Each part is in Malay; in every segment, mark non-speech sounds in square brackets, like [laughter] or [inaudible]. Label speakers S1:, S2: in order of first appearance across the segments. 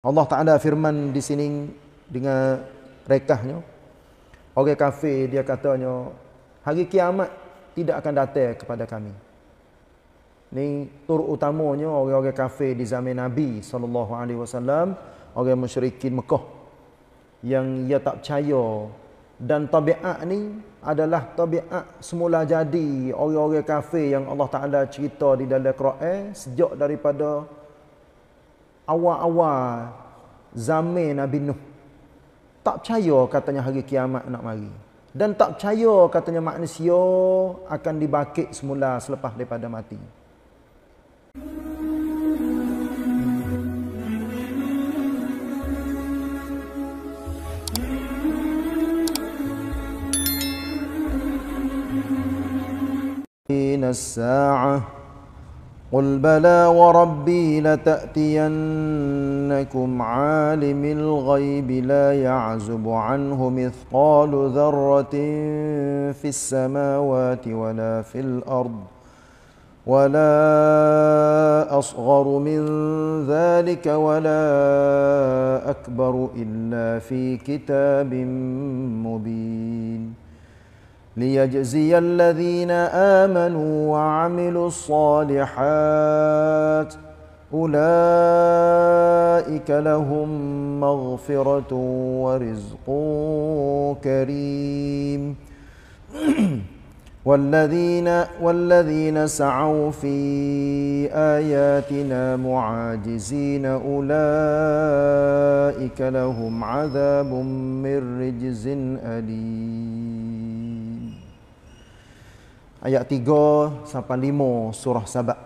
S1: Allah Ta'ala firman di sini dengan rekahnya. Orang kafir dia katanya, hari kiamat tidak akan datang kepada kami. Ini tur utamanya orang-orang kafir di zaman Nabi SAW. Orang musyrikin Mekah. Yang ia tak percaya. Dan tabiat ni adalah tabiat semula jadi orang-orang kafir yang Allah Ta'ala cerita di dalam Quran. Sejak daripada awal-awal zaman Nabi Nuh. Tak percaya katanya hari kiamat nak mari. Dan tak percaya katanya manusia akan dibakit semula selepas daripada mati. الساعه قل بلى وربي لتأتينكم عالم الغيب لا يعزب عنه مثقال ذرة في السماوات ولا في الأرض ولا أصغر من ذلك ولا أكبر إلا في كتاب مبين ليجزي الذين آمنوا وعملوا الصالحات أولئك لهم مغفرة ورزق كريم [clears throat] والذين والذين سعوا في آياتنا معاجزين أولئك لهم عذاب من رجز أليم ayat 3 sampai 5 surah Sabak.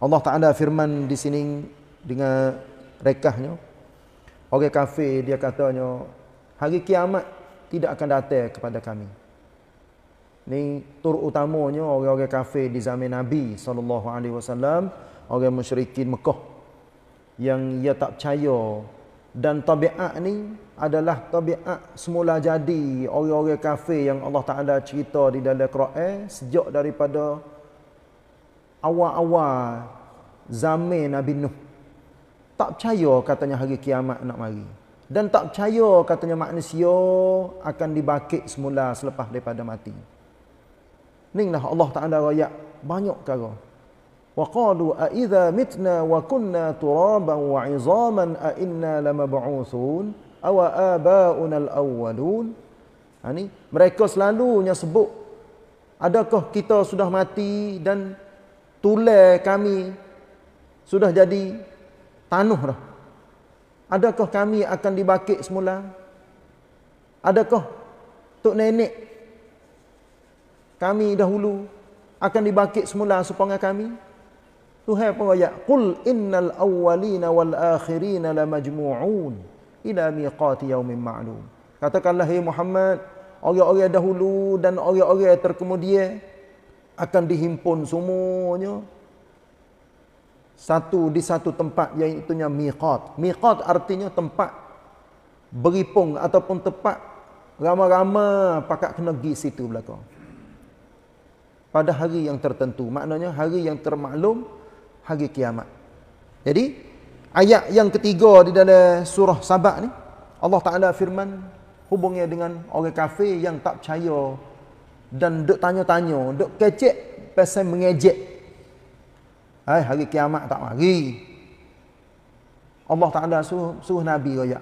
S1: Allah Taala firman di sini dengan rekahnya. Orang kafir dia katanya hari kiamat tidak akan datang kepada kami. tur terutamanya orang-orang kafir di zaman Nabi sallallahu alaihi wasallam, orang musyrikin Mekah yang ia tak percaya dan tabiat ni adalah tabiat semula jadi orang-orang kafir yang Allah Taala cerita di dalam Quran sejak daripada awal-awal zaman Nabi Nuh. Tak percaya katanya hari kiamat nak mari. Dan tak percaya katanya manusia akan dibakit semula selepas daripada mati. Ninglah Allah Taala royak banyak kata. وقالوا أئذا متنا وكنا ترابا وعظاما أئنا لمبعوثون أو آباؤنا الأولون يعني mereka selalunya sebut adakah kita sudah mati dan tulang kami sudah jadi tanah dah adakah kami akan dibakit semula adakah tok nenek kami dahulu akan dibakit semula supaya kami Tuhan pun kata, "Qul innal awwalina wal akhirin la majmu'un ila miqati yaumin ma'lum." Katakanlah hai Muhammad, orang-orang dahulu dan orang-orang terkemudian akan dihimpun semuanya satu di satu tempat Yang itunya miqat. Miqat artinya tempat berhimpun ataupun tempat ramai-ramai pakak kena pergi situ belakang. Pada hari yang tertentu, maknanya hari yang termaklum hari kiamat. Jadi ayat yang ketiga di dalam surah Sabak ni Allah Taala firman hubungnya dengan orang kafir yang tak percaya dan duk tanya-tanya, duk kecek pasal mengejek. Hai hari kiamat tak mari. Allah Taala suruh, suruh nabi raya.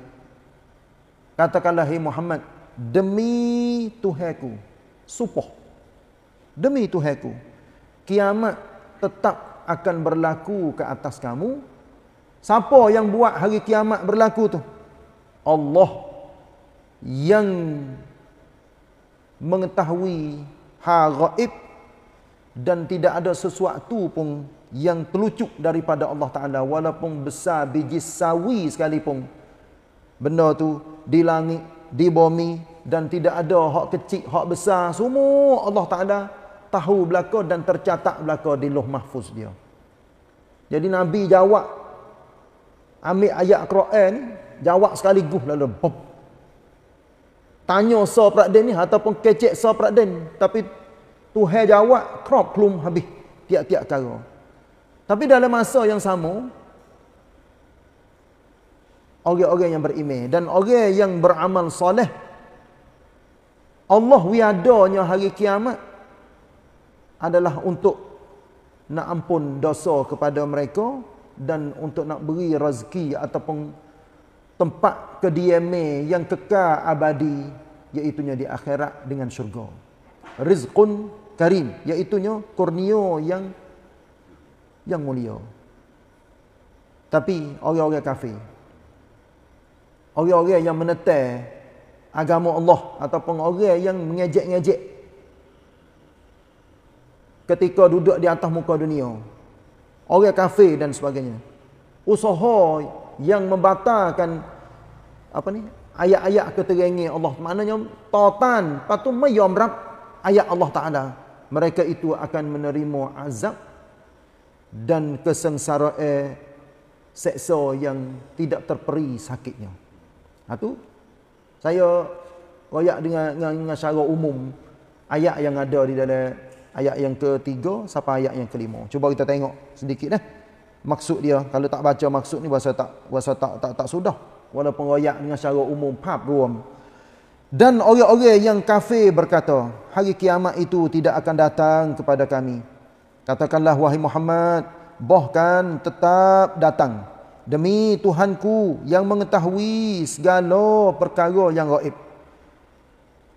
S1: Katakanlah hai hey Muhammad, demi Tuhanku, supoh, Demi Tuhanku, kiamat tetap akan berlaku ke atas kamu. Siapa yang buat hari kiamat berlaku tu? Allah yang mengetahui haraib dan tidak ada sesuatu pun yang telucuk daripada Allah Ta'ala walaupun besar biji sawi sekalipun benda tu di langit, di bumi dan tidak ada hak kecil, hak besar semua Allah Ta'ala tahu belaka dan tercatat belaka di loh mahfuz dia. Jadi Nabi jawab ambil ayat Quran jawab sekaligus guh lalu bom. Tanya so Pradin ni ataupun kecek Sa Pradin tapi Tuhan jawab krop klum habis tiap-tiap cara. Tapi dalam masa yang sama orang-orang yang berime dan orang yang beramal soleh Allah wiadanya hari kiamat adalah untuk nak ampun dosa kepada mereka dan untuk nak beri rezeki ataupun tempat kediaman yang kekal abadi iaitunya di akhirat dengan syurga. Rizqun karim iaitunya kurnia yang yang mulia. Tapi orang-orang kafir orang-orang yang menetai agama Allah ataupun orang yang mengejek-ngejek ketika duduk di atas muka dunia. Orang kafir dan sebagainya. Usaha yang membatalkan apa ni? Ayat-ayat keterangan Allah. Maknanya totan patu mayamrap ayat Allah Taala. Mereka itu akan menerima azab dan kesengsaraan eh, seksa yang tidak terperi sakitnya. Itu ha, saya royak dengan dengan, dengan secara umum ayat yang ada di dalam ayat yang ketiga sampai ayat yang kelima. Cuba kita tengok sedikit eh. Maksud dia kalau tak baca maksud ni bahasa tak bahasa tak tak, tak sudah walaupun ayat dengan secara umum pap ruam. Dan orang-orang yang kafir berkata, hari kiamat itu tidak akan datang kepada kami. Katakanlah wahai Muhammad, bahkan tetap datang. Demi Tuhanku yang mengetahui segala perkara yang gaib.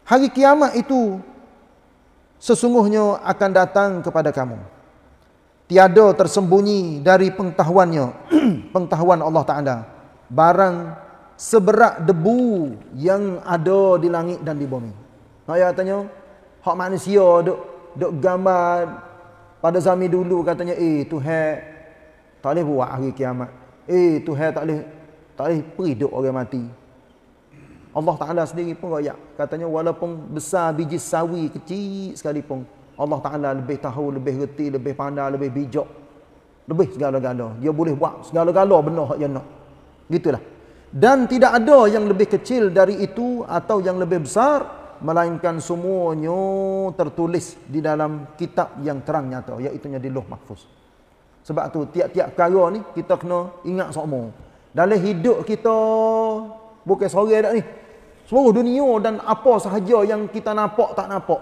S1: Hari kiamat itu sesungguhnya akan datang kepada kamu. Tiada tersembunyi dari pengetahuannya, [clears throat] pengetahuan Allah Ta'ala, barang seberat debu yang ada di langit dan di bumi. Nak ya katanya, hak manusia duk, duk gambar pada zaman dulu katanya, eh tu hai tak boleh buat hari kiamat. Eh tu hai tak boleh, tak boleh peri duk orang mati. Allah Ta'ala sendiri pun royak. Katanya walaupun besar biji sawi kecil sekali pun. Allah Ta'ala lebih tahu, lebih reti, lebih pandai, lebih bijak. Lebih segala-gala. Dia boleh buat segala-gala benar yang dia nak. Gitulah. Dan tidak ada yang lebih kecil dari itu atau yang lebih besar. Melainkan semuanya tertulis di dalam kitab yang terang nyata. Iaitunya di Loh Mahfuz. Sebab tu tiap-tiap perkara ni kita kena ingat semua. Dalam hidup kita Bukan sore dah ni. Seluruh dunia dan apa sahaja yang kita nampak tak nampak.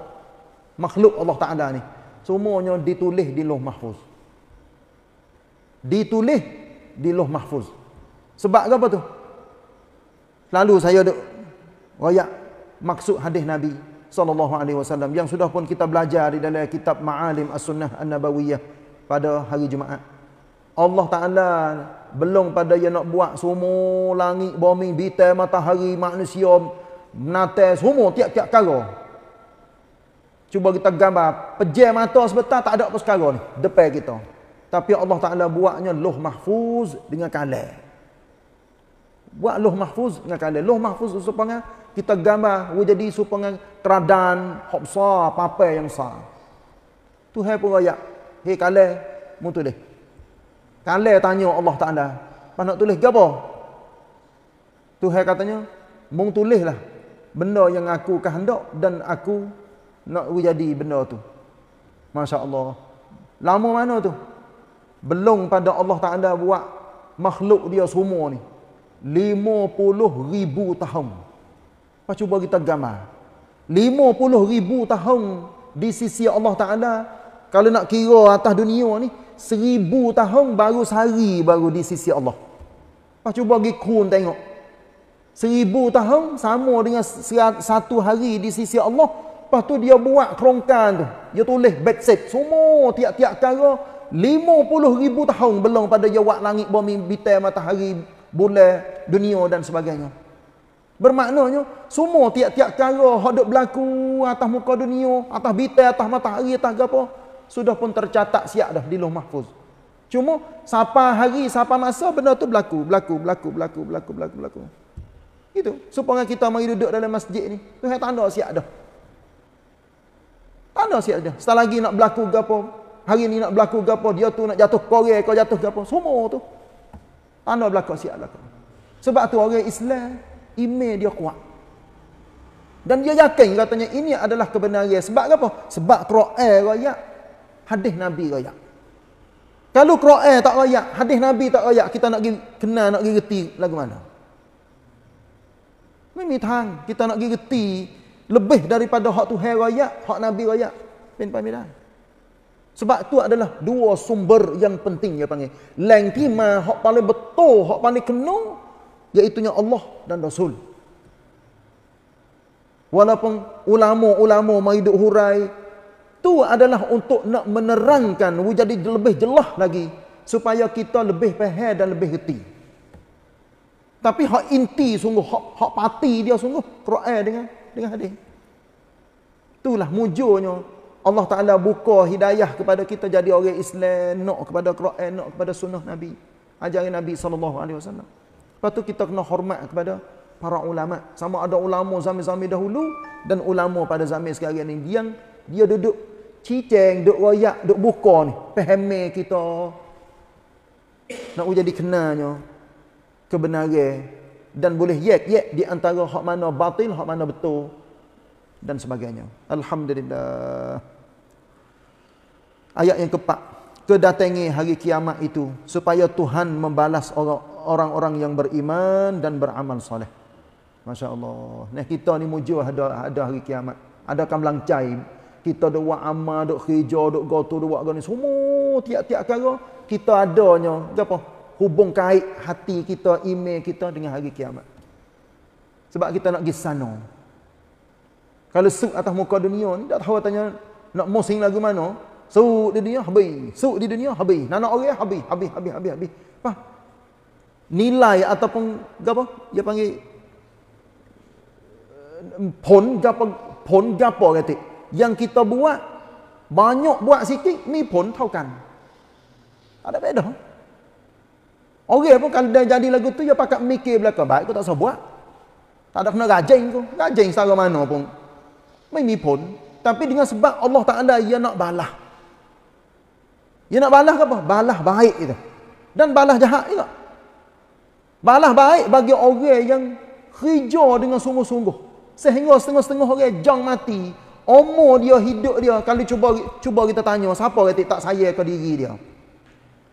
S1: Makhluk Allah Ta'ala ni. Semuanya ditulis di loh mahfuz. Ditulis di loh mahfuz. Sebab apa tu? Lalu saya ada royak maksud hadis Nabi sallallahu alaihi wasallam yang sudah pun kita belajar di dalam kitab Ma'alim As-Sunnah An-Nabawiyah pada hari Jumaat. Allah Ta'ala belum pada yang nak buat semua langit, bumi, bintang, matahari, manusia, nate semua tiap-tiap kala. Cuba kita gambar, pejam mata sebentar tak ada apa sekarang ni, depan kita. Tapi Allah Ta'ala buatnya loh mahfuz dengan kalah. Buat loh mahfuz dengan kalah. loh mahfuz supaya kita gambar, jadi supaya teradan, hopsa, apa yang sah. Tuhan pun rakyat, hei kalah, mutu deh. Kalau tanya Allah Ta'ala, apa nak tulis ke apa? Tuhan katanya, mung tulislah benda yang aku kehendak dan aku nak jadi benda tu. Masya Allah. Lama mana tu? Belum pada Allah Ta'ala buat makhluk dia semua ni. 50 ribu tahun. Lepas cuba kita gambar. 50 ribu tahun di sisi Allah Ta'ala. Kalau nak kira atas dunia ni, seribu tahun baru sehari baru di sisi Allah. Lepas cuba pergi kun tengok. Seribu tahun sama dengan satu hari di sisi Allah. Lepas tu dia buat kerongkan tu. Dia tulis bad set. Semua tiap-tiap kara lima puluh ribu tahun belum pada dia buat langit, bumi, bitai, matahari, bulan, dunia dan sebagainya. Bermaknanya semua tiap-tiap kara hadap berlaku atas muka dunia, atas bitai, atas matahari, atas apa sudah pun tercatat siap dah di Loh Mahfuz. Cuma siapa hari, siapa masa benda tu berlaku, berlaku, berlaku, berlaku, berlaku, berlaku, berlaku. Itu. Supaya kita mari duduk dalam masjid ni, tu hai tanda siap dah. Tanda siap dah. Setelah lagi nak berlaku gapo, hari ni nak berlaku gapo, dia tu nak jatuh kore, kau jatuh gapo, semua tu. Tanda berlaku siap dah. Sebab tu orang Islam, iman dia kuat. Dan dia yakin katanya ini adalah kebenaran. Sebab apa? Sebab Quran ayat hadis Nabi royak. Kalau Quran tak royak, hadis Nabi tak royak, kita nak pergi kenal, nak pergi reti lagu mana? Mimi tang, kita nak pergi reti lebih daripada hak Tuhan royak, hak Nabi royak. Pin pamir Sebab tu adalah dua sumber yang penting dia panggil. Lang tima hak paling betul, hak paling kena iaitu nya Allah dan Rasul. Walaupun ulama-ulama mai duk hurai, Tu adalah untuk nak menerangkan jadi lebih jelas lagi supaya kita lebih faham dan lebih reti. Tapi hak inti sungguh hak, hak pati dia sungguh Quran dengan dengan hadis. Itulah mujurnya Allah Taala buka hidayah kepada kita jadi orang Islam, nak kepada Quran, nak kepada sunnah Nabi. Ajarin Nabi sallallahu alaihi wasallam. Lepas tu kita kena hormat kepada para ulama. Sama ada ulama zaman-zaman dahulu dan ulama pada zaman sekarang ini yang dia duduk Ciceng, duk royak, duk buka ni. Pahami kita. Nak jadi kenanya. Kebenaran. Dan boleh yek yek di antara hak mana batil, hak mana betul. Dan sebagainya. Alhamdulillah. Ayat yang keempat. Kedatangi hari kiamat itu. Supaya Tuhan membalas orang-orang yang beriman dan beramal soleh. Masya Allah. Nah, kita ni mujur ada, ada hari kiamat. ada kamlang melancai kita ada buat amal, ada kerja, ada gotu, ada buat gani semua tiap-tiap perkara kita adanya kita apa? hubung kait hati kita, ime kita dengan hari kiamat. Sebab kita nak pergi sana. Kalau suk atas muka dunia ni, tak tahu tanya, nak musing lagu mana? Suk di dunia, habis. Suk di dunia, habis. Nak nak orang, habis. Habis, habis, habis, habis. Apa? Nilai ataupun, apa? Dia panggil, eh, pon, gapa, pon, gapa, katik yang kita buat banyak buat sikit ni pun taukan ada beda orang pun kalau dia jadi lagu tu dia pakai mikir belakang baik aku tak usah buat tak ada kena rajin aku rajin secara mana pun ni pun tapi dengan sebab Allah tak ada, dia nak balah dia nak balah ke apa? balah baik itu dan balah jahat juga balah baik bagi orang yang kerja dengan sungguh-sungguh sehingga setengah-setengah orang jang mati umur dia hidup dia kalau cuba cuba kita tanya siapa yang tak saya ke diri dia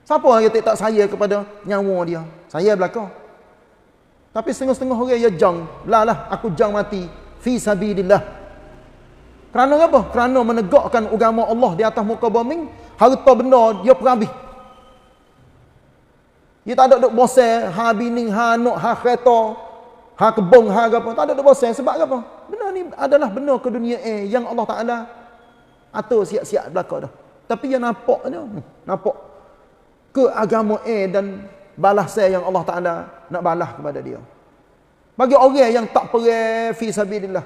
S1: siapa yang tak saya kepada nyawa dia saya belakang. tapi setengah-setengah orang ya jang lah lah aku jang mati fi sabilillah kerana apa kerana menegakkan agama Allah di atas muka bumi harta benda dia perambih dia tak ada duk bosan ha bini ha anak ha kereta ha kebong ha apa tak ada duk bosan sebab apa Benar ni adalah benar ke dunia eh, yang Allah Ta'ala atur siap-siap belakang dah. Tapi yang nampaknya, hmm, nampak ke agama eh dan balas saya yang Allah Ta'ala nak balas kepada dia. Bagi orang yang tak perih fi sabidillah.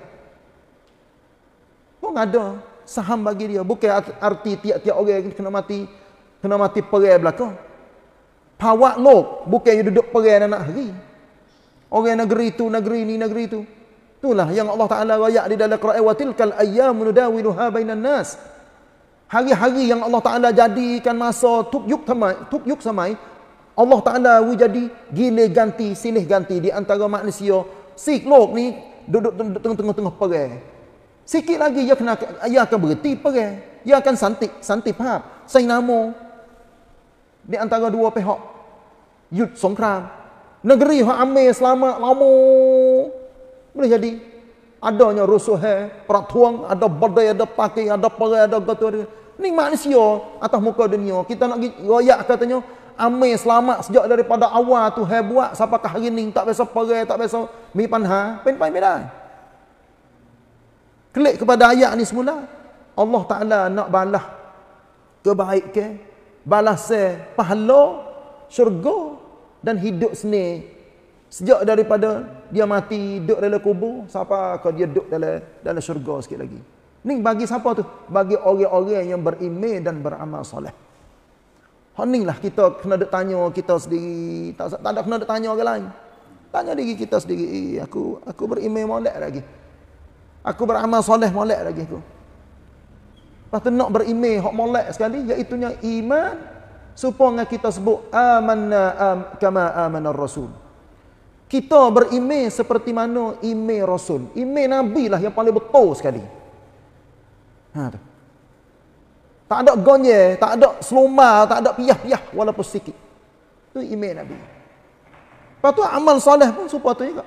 S1: Pun ada saham bagi dia. Bukan arti tiap-tiap orang kena mati kena mati perih belakang. Pawak lo, bukan dia duduk perih dan nak hari. Orang negeri itu, negeri ini, negeri itu. Itulah yang Allah Taala royak di dalam Quran wa tilkal ayyamun nudawiluha bainan nas. Hari-hari yang Allah Taala jadikan masa tuk yuk samai, tuk yuk samai, Allah Taala wujud jadi gile ganti, silih ganti di antara manusia. Siklok ni duduk tengah-tengah perang. Sikit lagi ia kena ia akan berhenti perang. Ia akan santik, santik paham. Sai nama di antara dua pihak. Yud songkram. Negeri Amir selama lama boleh jadi. Adanya rusuh, peratuang, eh, ada badai, ada pakai, ada perai, ada gatu. Ini manusia atas muka dunia. Kita nak royak katanya, amin selamat sejak daripada awal tu hai buat sampai hari ni tak biasa perai tak biasa mi panha pen pen beda klik kepada ayat ini semula Allah taala nak balas kebaikan balas se, eh, pahala syurga dan hidup sini Sejak daripada dia mati, duduk dalam kubur, siapa kalau dia duduk dalam dalam syurga sikit lagi. Ni bagi siapa tu? Bagi orang-orang yang beriman dan beramal soleh. Hak ni lah kita kena duk tanya kita sendiri. Tak, tak ada kena duk tanya orang lain. Tanya diri kita sendiri. Eh, aku aku beriman molek lagi. Aku beramal soleh molek lagi aku. Lepas tu nak beriman hok molek sekali. Iaitunya iman. Supaya kita sebut amanna am, kama amanar rasul kita berime seperti mana ime Rasul. ime Nabi lah yang paling betul sekali. Ha, tu. Tak ada gonye, tak ada seloma, tak ada piyah piah walaupun sikit. Itu ime Nabi. Lepas tu amal soleh pun supaya tu juga.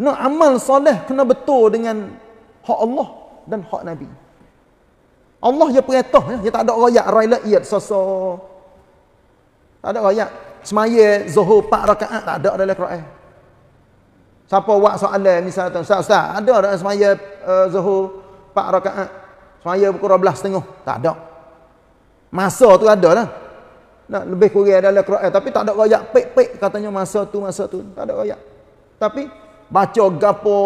S1: Nak amal soleh kena betul dengan hak Allah dan hak Nabi. Allah yang perintah, ya. dia tak ada rakyat, rakyat, rakyat, sosok. Tak ada rakyat semaya zuhur 4 rakaat tak ada dalam Quran. Siapa buat soalan misalnya tu, ustaz, ustaz, ada dak semaya uh, zuhur 4 rakaat? Semaya pukul 12.30, tak ada. Masa tu ada lah. Nak lebih kurang dalam Quran tapi tak ada royak pek-pek katanya masa tu masa tu tak ada royak. Tapi baca gapo,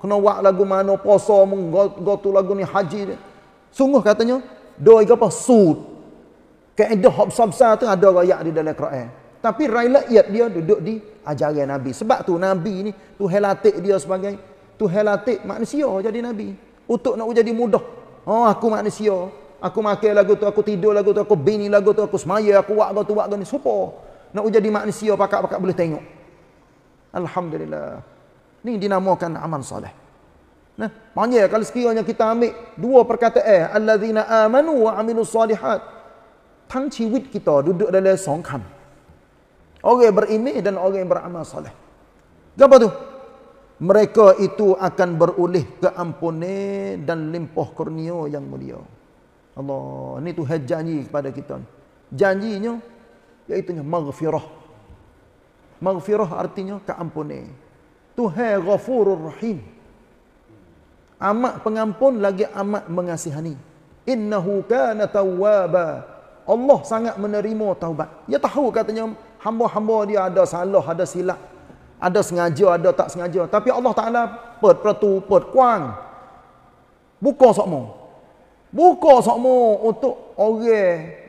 S1: kena buat lagu mana, puasa, go, lagu ni haji. Sungguh katanya, doi gapo sud Kaedah Hapsamsa tu ada rakyat di dalam Quran. Tapi rakyat dia duduk di ajaran Nabi. Sebab tu Nabi ni, tu helatik dia sebagai, tu helatik manusia jadi Nabi. Untuk nak jadi mudah. Oh, aku manusia. Aku makan lagu tu, aku tidur lagu tu, aku bini lagu tu, aku semaya, aku buat lagu tu, buat lagu ni. Supa. Nak jadi manusia, pakat-pakat boleh tengok. Alhamdulillah. Ni dinamakan aman salih. Nah, panjang kalau sekiranya kita ambil dua perkataan eh, alladzina amanu wa amilus salihat tang ciwit kita duduk dalam songkam. Orang yang berimi dan orang yang beramal soleh. Apa tu? Mereka itu akan berulih keampunan dan limpah kurnia yang mulia. Allah, ini tu janji kepada kita. Janjinya, iaitu maghfirah. Maghfirah artinya keampunan. Tuhan ghafurur rahim. Amat pengampun lagi amat mengasihani. Innahu kana tawabah. Allah sangat menerima taubat. Dia tahu katanya hamba-hamba dia ada salah, ada silap. Ada sengaja, ada tak sengaja. Tapi Allah Ta'ala pet pertu, pet kuang. Buka sokmu. Buka sokmu untuk orang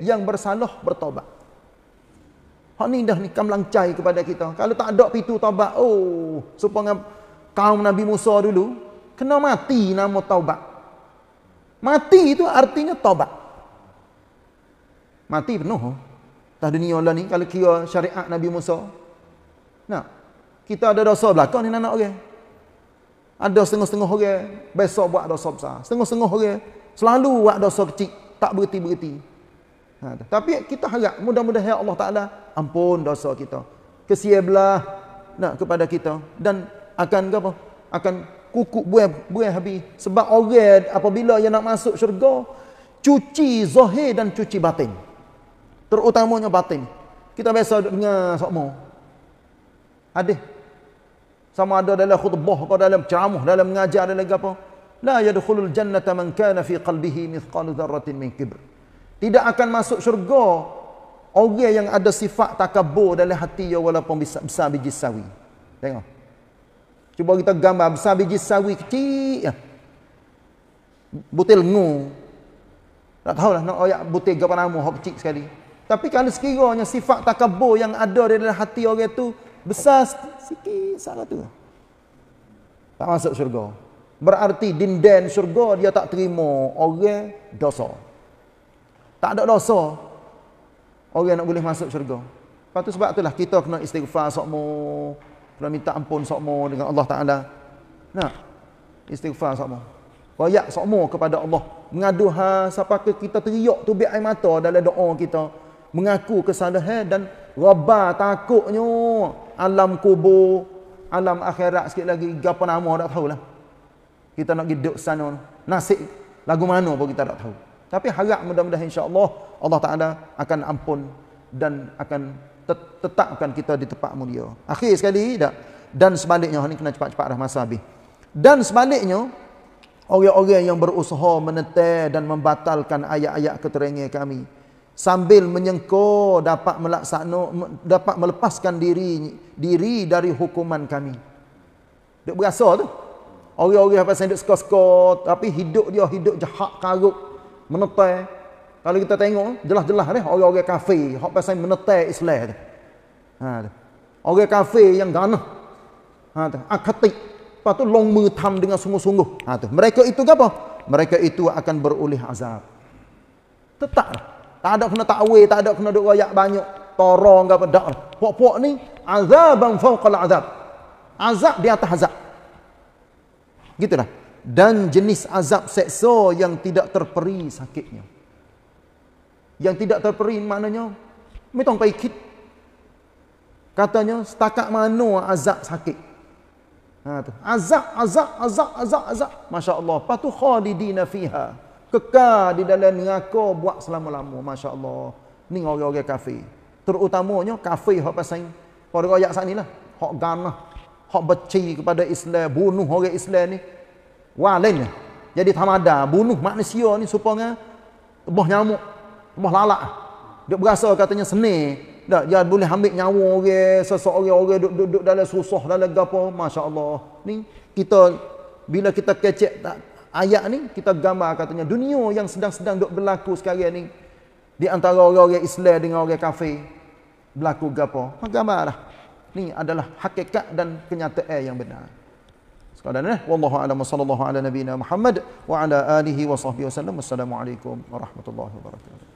S1: yang bersalah bertaubat. Hak ni dah ni kam langcai kepada kita. Kalau tak ada pintu taubat, oh, supaya kaum Nabi Musa dulu kena mati nama taubat. Mati itu artinya taubat mati penuh atas dunia Allah ni kalau kira syariat Nabi Musa Nah, kita ada dosa belakang ni anak orang ada setengah-setengah orang besok buat dosa besar setengah-setengah orang selalu buat dosa kecil tak berhenti-berhenti ha, tapi kita harap mudah-mudahan ya Allah Ta'ala ampun dosa kita kesiablah Nah, kepada kita dan akan apa akan kukuk buah buah habis sebab orang apabila yang nak masuk syurga cuci zahir dan cuci batin Terutamanya batin. Kita biasa dengar sokmo. Ada. Sama ada dalam khutbah atau dalam ceramah, dalam mengajar ada lagi apa. La yadkhulul jannata man kana fi qalbihi mithqalu dharratin min kibr. Tidak akan masuk syurga orang yang ada sifat takabur dalam hati dia walaupun besar, besar biji sawi. Tengok. Cuba kita gambar besar biji sawi kecil. Ya. Butil ngu. Tak tahulah nak oyak butil gapa nama hok kecil sekali. Tapi kalau sekiranya sifat takabur yang ada di dalam hati orang itu besar sikit salah tu. Tak masuk syurga. Berarti dinden syurga dia tak terima orang dosa. Tak ada dosa. Orang nak boleh masuk syurga. Lepas tu sebab itulah kita kena istighfar sokmo. Kena minta ampun sokmo dengan Allah Ta'ala. Nah, Istighfar sokmo. Wayak sokmo kepada Allah. Mengaduha siapa kita teriak tu biar air mata dalam doa kita mengaku kesalahan dan rabah takutnya alam kubur alam akhirat sikit lagi apa nama tak lah kita nak pergi duduk sana nasib lagu mana pun kita tak tahu tapi harap mudah mudah insyaAllah Allah Ta'ala akan ampun dan akan tetapkan kita di tempat mulia akhir sekali tak? dan sebaliknya ini kena cepat-cepat dah masa habis dan sebaliknya orang-orang yang berusaha menetir dan membatalkan ayat-ayat keterangan kami sambil menyengkoh dapat melaksana dapat melepaskan diri diri dari hukuman kami. Dek berasa tu. Orang-orang apa sendok skor-skor tapi hidup dia hidup jahat karuk menetai. Kalau kita tengok jelas-jelas ni orang-orang kafe, hak pasal menetai Islam tu. Ha tu. Orang kafir yang ganah. Ha tu. Akati. Lepas long mertam dengan sungguh-sungguh. Ha tu. Mereka itu apa? Mereka itu akan berulih azab. Tetap. Tetap. Tak ada kena takwil, tak ada kena duk royak banyak. Torong apa dak. Pok-pok ni azaban fawqal azab. Azab di atas azab. Gitulah. Dan jenis azab seksa yang tidak terperi sakitnya. Yang tidak terperi maknanya mitong Kit Katanya setakat mana azab sakit. Ha tu. Azab, azab, azab, azab, azab. Masya-Allah. Patu khalidina fiha kekal di dalam neraka buat selama-lama masya-Allah ni orang-orang kafir terutamanya kafir hak pasal orang ayat sat lah hak ganah hak benci kepada Islam bunuh orang Islam ni walin lah. jadi tamada bunuh manusia ni supaya boh nyamuk boh lalat dia berasa katanya seni dak dia boleh ambil nyawa orang seseorang orang duduk, duduk, duduk dalam susah dalam gapo masya-Allah ni kita bila kita kecek tak ayat ni kita gambar katanya dunia yang sedang-sedang dok berlaku sekarang ni di antara orang-orang Islam dengan orang kafir berlaku gapo? Ha gambarlah. Ni adalah hakikat dan kenyataan yang benar. Sekadar eh wallahu a'lam sallallahu ala nabiyyina Muhammad wa ala alihi wa wasallam. Assalamualaikum warahmatullahi wabarakatuh.